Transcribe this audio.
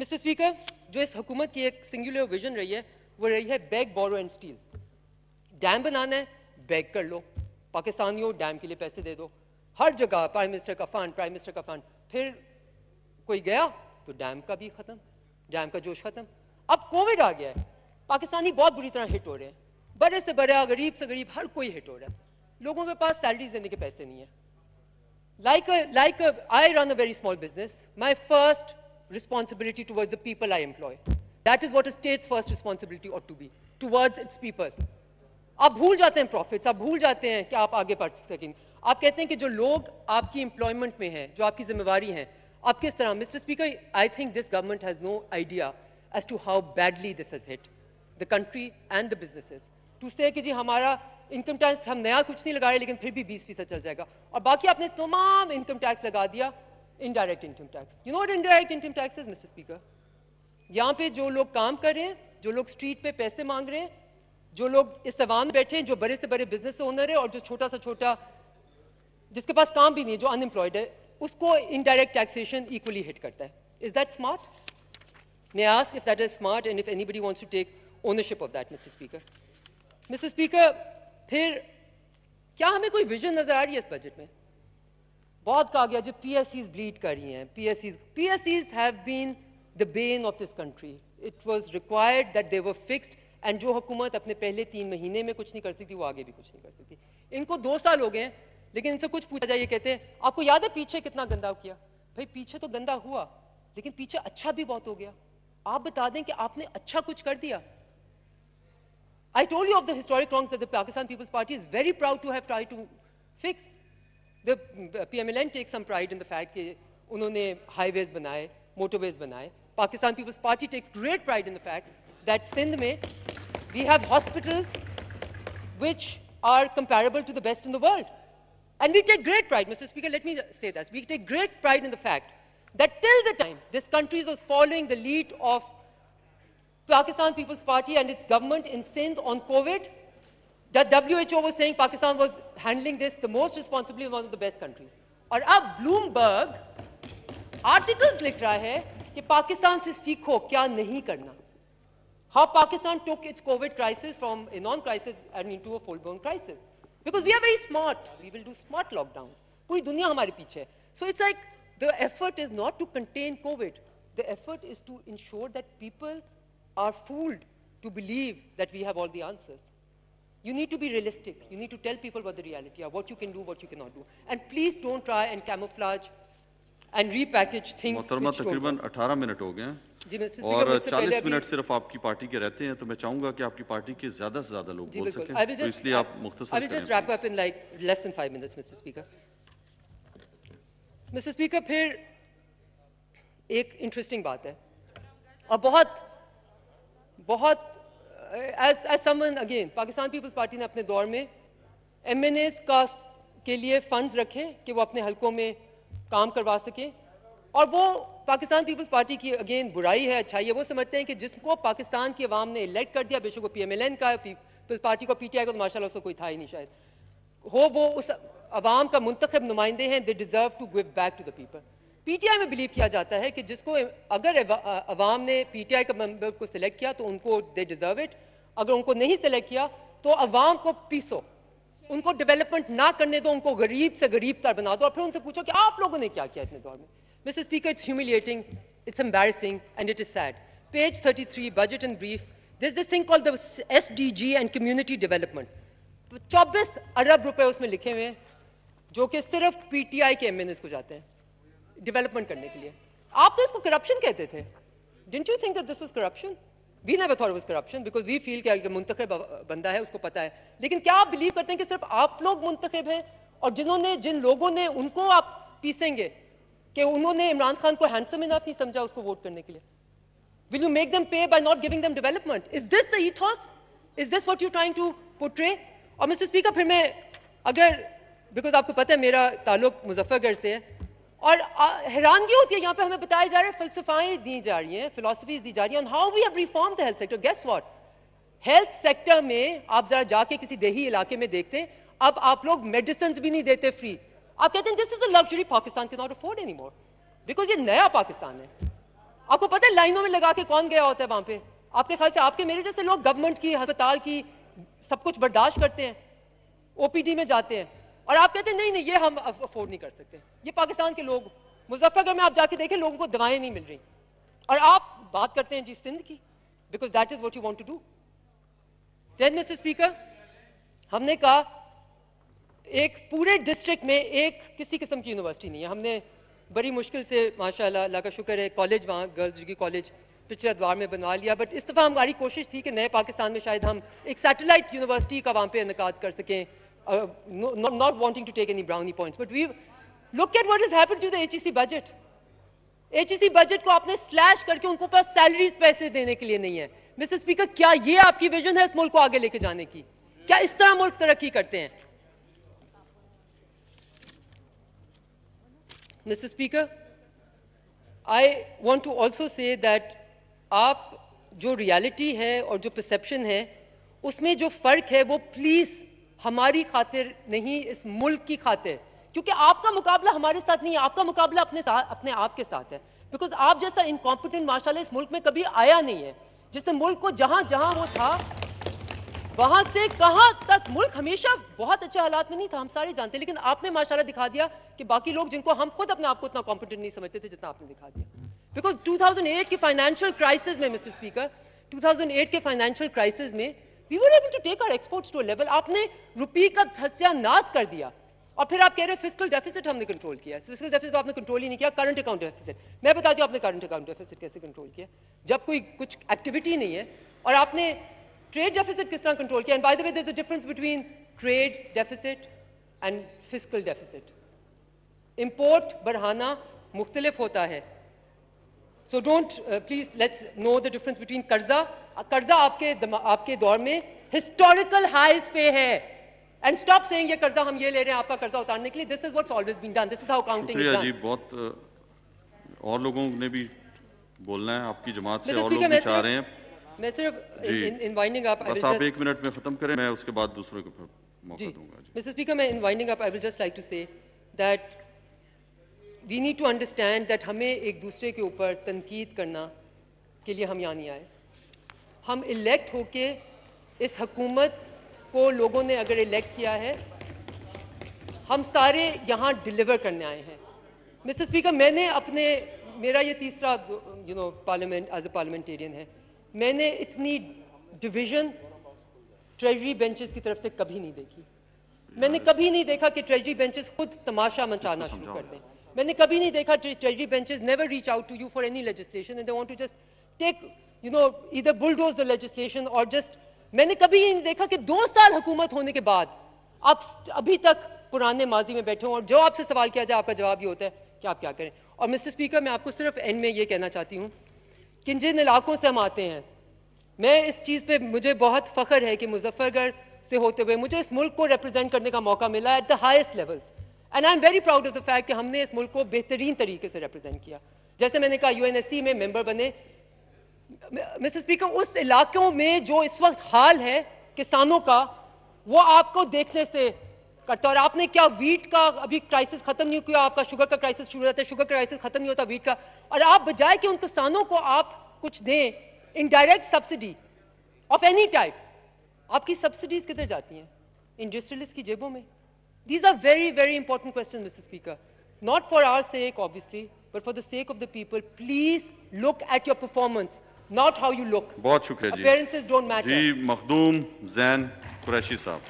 Mister speaker जो इस हुकूमत की एक सिंगुलर विजन रही है वो रही है beg borrow and steal dam बनाना है बैग कर लो पाकिस्तानियों डैम के लिए पैसे दे दो हर जगह प्राइम मिनिस्टर का फंड प्राइम मिनिस्टर का फंड फिर कोई गया तो डैम का भी ख़त्म डैम का जोश ख़त्म अब कोविड आ गया है पाकिस्तानी बहुत बुरी तरह हिट हो रहे हैं बड़े से बड़े गरीब से गरीब हर कोई हिट हो रहा है लोगों के पास सैलरीज देने के पैसे नहीं है like like I run a very small business my first responsibility towards the people I employ. That is what a state's first responsibility ought to be, towards its people. आप भूल जाते हैं प्रॉफिट्स आप भूल जाते हैं कि आप आगे बढ़ सकेंगे आप कहते हैं कि जो लोग आपकी एम्प्लॉयमेंट में हैं जो आपकी जिम्मेवारी हैं आप किस तरह mister speaker I think this government has no idea as to how badly this has hit the country and the businesses to say कि जी हमारा इनकम टैक्स हम नया कुछ नहीं लगा रहे लेकिन फिर भी बीस चल जाएगा और बाकी आपने तमाम इनकम टैक्स लगा दिया indirect income tax you know what income income mister speaker Mr. Speaker? यहाँ पे जो लोग काम कर रहे हैं जो लोग स्ट्रीट पे पैसे मांग रहे हैं जो लोग इस आवाम में बैठे हैं जो बड़े से बड़े बिजनेस ओनर है और जो छोटा सा छोटा जिसके पास काम भी नहीं है जो अनएम्प्लॉयड है उसको इनडायरेक्ट टैक्सेशन इक्वली हिट करता है is that smart may ask if that is smart and if body wants to take ownership of that mister speaker mister speaker फिर क्या हमें कोई विजन नजर आ रही है इस बजट में बहुत कहा गया जो पी एस सीज ब्लीड कर रही हैं P S Cs P S Cs have been the bane of this country it was required that they were fixed and जो हुकूमत अपने पहले तीन महीने में कुछ नहीं करती थी वो आगे भी कुछ नहीं करती थी इनको दो साल हो गए हैं लेकिन इनसे कुछ पूछा जाए ये कहते हैं आपको याद है पीछे कितना गंदा किया भाई पीछे तो गंदा हुआ लेकिन पीछे अच्छा भी बहुत हो गया आप बता दें कि आपने अच्छा कुछ कर दिया I told you of the historic wrong that the Pakistan People's Party is very proud to have tried to The PMLN takes some pride in the fact that उन्होंने highways बनाए, motorways बनाए. Pakistan People's Party takes great pride in the fact that Sindh mein we have hospitals which are comparable to the best in the world. And we take great pride, Mr. Speaker, let me say this: We take great pride in the fact that till the time this country was following the lead of Pakistan People's Party and its government in Sindh on COVID, that WHO was saying Pakistan was handling this the most responsibly one of the best countries. And now Bloomberg articles लिख रहा है कि पाकिस्तान से सीखो how Pakistan took its COVID crisis from a non-crisis and into a full-blown crisis. Because we are very smart. We will do smart lockdowns. पूरी दुनिया हमारे पीछे So it's like the effort is not to contain COVID. The effort is to ensure that people are fooled to believe that we have all the answers. You need to be realistic. You need to tell people what the reality are, what you can do, what you cannot do. And please don't try and camouflage and repackage things Mohtarma, which don't work. 18 जी mister speaker मुझसे पहले 40 minute सिर्फ आपकी party के रहते हैं तो मैं चाहूंगा कि आपकी पार्टी के ज्यादा से ज्यादा लोग बोल सकें इसलिए आप मुख्तसर करें I just wrap up in like less than 5 minutes, Mr. Speaker. Mr. Speaker, फिर एक इंटरेस्टिंग बात है और बहुत बहुत Uh, as, as someone, again, Pakistan People's Party ने अपने दौर में एम एन एज का के लिए फंड रखें कि वो अपने हलकों में काम करवा सकें और वो पाकिस्तान पीपल्स पार्टी की अगेन बुराई है अच्छाई है वो समझते हैं कि जिसको पाकिस्तान की अवाम ने इलेक्ट कर दिया बेशक वो पी एम एल एन का पीपल्स पार्टी को पी टी आई का तो माशा उसको कोई था ही नहीं शायद हो वो उस आवाम का मुंतखब नुमाइंदे हैं they deserve to give back to the people PTI में बिलीव किया जाता है कि जिसको अगर अवाम ने पीटीआई का मेंबर को सिलेक्ट किया तो उनको दे डिजर्व इट अगर उनको नहीं सिलेक्ट किया तो अवाम को पीसो उनको डेवलपमेंट ना करने दो उनको गरीब से गरीब तर बना दो और फिर उनसे पूछो कि आप लोगों ने क्या किया इतने दौर में mister speaker it's humiliating it's embarrassing and it is sad page thirty three budget and brief this this thing called the SDG and community development चौबीस अरब रुपए उसमें लिखे हुए हैं जो कि सिर्फ पीटीआई के एस को जाते हैं डेवलपमेंट करने के लिए आप तो इसको करप्शन कहते थे did you think this was corruption we never author was corruption because we feel क्या मुंतखब बंदा है उसको पता है लेकिन क्या आप बिलीव करते हैं कि सिर्फ आप लोग मुंतखब हैं और जिन्होंने जिन लोगों ने उनको आप पीसेंगे कि उन्होंने इमरान खान को हैंडसम इनाफ नहीं समझा उसको वोट करने के लिए will you make them pay by not giving them development is this those is this what you trying to portray और मिस्टर स्पीकर फिर मैं अगर बिकॉज आपको पता है मेरा ताल्लुक मुजफ्फरगढ़ से है और हैरानगी होती है यहाँ पे हमें बताया जा रहा है फलसफाएं दी जा रही हैं फिलोसफीज दी जा रही हैं how we have reform the health sector guess what health sector में आप जरा जाके किसी देही इलाके में देखते हैं अब आप लोग मेडिसिन भी नहीं देते फ्री आप कहते हैं this is a luxury Pakistan can not afford any more because ये नया पाकिस्तान है आपको पता है लाइनों में लगा के कौन गया होता है वहां पे आपके ख्याल से आपके मेरे जैसे लोग गवर्नमेंट की अस्पताल की सब कुछ बर्दाश्त करते हैं ओपीडी में जाते हैं और आप कहते हैं नहीं नहीं ये हम अफोर्ड नहीं कर सकते ये पाकिस्तान के लोग मुजफ्फरगढ़ में आप जाके देखें लोगों को दवाएं नहीं मिल रही और आप बात करते हैं जी सिंध की because that is what you want to do mister speaker हमने कहा एक पूरे डिस्ट्रिक्ट में एक किसी किस्म की यूनिवर्सिटी नहीं है हमने बड़ी मुश्किल से माशाल्लाह अल्लाह का शुक्र है कॉलेज वहाँ गर्ल्स डिग्री कॉलेज पिछले द्वार में बनवा लिया बट इस दफ़ा हमारी कोशिश थी कि नए पाकिस्तान में शायद हम एक सैटेलाइट यूनिवर्सिटी का वहाँ पे इनका कर सकें no, no, not, wanting to take any brownie points, but we look at what has happened to the HEC budget. HEC budget को आपने slash करके उनको पास salaries पैसे देने के लिए नहीं है Mr. Speaker, क्या ये आपकी vision है इस मुल्क को आगे लेके जाने की क्या इस तरह मुल्क तरक्की करते हैं Mr. Speaker, I want to also say that आप जो reality है और जो perception है उसमें जो फ़र्क है वो प्लीज़ हमारी खातिर नहीं इस मुल्क की खातिर क्योंकि आपका मुकाबला हमारे साथ नहीं है आपका मुकाबला अपने साथ अपने आप के साथ है बिकॉज आप जैसा इनकॉम्पिटेंट माशाल्लाह इस मुल्क में कभी आया नहीं है जिसने मुल्क को जहां जहां वो था वहां से कहां तक मुल्क हमेशा बहुत अच्छे हालात में नहीं था हम सारे जानते लेकिन आपने माशाला दिखा दिया कि बाकी लोग जिनको हम खुद अपने आप को उतना कॉम्पिटेंट नहीं समझते थे जितना आपने दिखा दिया बिकॉज एट की फाइनेंशियल क्राइसिस में मिस्टर स्पीकर 2008 के फाइनेंशियल क्राइसिस में we were able to take our exports to level आपने रुपये का धस्यानाश कर दिया और फिर आप कह रहे हैं फिजिकल डेफिसिट हमने कंट्रोल किया फिजिकल डेफिसिट आपने कंट्रोल ही नहीं किया करंट अकाउंट डेफिसिट मैं बताती हूँ आपने करंट अकाउंट डेफिसिट कैसे कंट्रोल किया जब कोई कुछ एक्टिविटी नहीं है और आपने ट्रेड डेफिसिट किस तरह कंट्रोल किया and by the way difference between trade deficit and physical deficit import बढ़ाना मुख्तलिफ होता है so don't please let's know the difference between कर्जा कर्जा आपके आपके दौर में हिस्टोरिकल हाइज पे है एंड स्टॉप सेइंग ये कर्जा हम ये ले रहे हैं आपका कर्जा उतारने के लिए this is what's always been done this is how counting is जी बहुत और लोगों ने भी बोलना है आपकी जमात से और लोग भी चाह रहे हैं मैं सिर्फ इन इनवाइटिंग आप बस आप एक मिनट में खत्म करें मैं उसके बाद दूसरों को मौका दूंगा जी मिसेस स्पीकर मैं inviting up I will just like to say that we need to understand that हमें एक दूसरे के ऊपर तनकीद करना के लिए हम यहां नहीं आए हम इलेक्ट होके इस हकूमत को लोगों ने अगर इलेक्ट किया है हम सारे यहाँ डिलीवर करने आए हैं मिस्टर स्पीकर मैंने अपने मेरा ये तीसरा you know parliament as a parliamentarian है मैंने इतनी डिवीजन ट्रेजरी बेंचेस की तरफ से कभी नहीं देखी मैंने कभी नहीं देखा कि ट्रेजरी बेंचेस खुद तमाशा मचाना शुरू कर दें मैंने कभी नहीं देखा treasury benches never reach out to you for any legislation and they want to just take you know इधर बुलडोज द लेजिस्लेशन और जस्ट मैंने कभी ये नहीं देखा कि दो साल हुकूमत होने के बाद आप अभी तक पुराने माजी में बैठे हों और जो आपसे सवाल किया जाए आपका जवाब ये होता है कि आप क्या करें और मिस्टर स्पीकर मैं आपको सिर्फ एंड में ये कहना चाहती हूँ कि जिन इलाकों से हम आते हैं मैं इस चीज़ पे मुझे बहुत फ़ख्र है कि मुजफ्फरगढ़ से होते हुए मुझे इस मुल्क को रिप्रेजेंट करने का मौका मिला at the highest levels and I am very proud of the fact कि हमने इस मुल्क को बेहतरीन तरीके से रिप्रेजेंट किया जैसे मैंने कहा सी में मेम्बर बने मिस्टर स्पीकर उस इलाकों में जो इस वक्त हाल है किसानों का वो आपको देखने से करता और आपने क्या वीट का अभी क्राइसिस खत्म नहीं किया आपका शुगर का क्राइसिस शुरू होता है शुगर क्राइसिस खत्म नहीं होता वीट का और आप बजाय कि उन किसानों को आप कुछ दें indirect subsidy of any type आपकी सब्सिडीज किधर जाती हैं इंडस्ट्रियलिस्ट की जेबों में these are very very important question mister speaker not for our sake obviously but for the sake of the people please look at your performance not how you look. Appearances don't matter. Ji, Makhdoom Zain Qureshi sahab.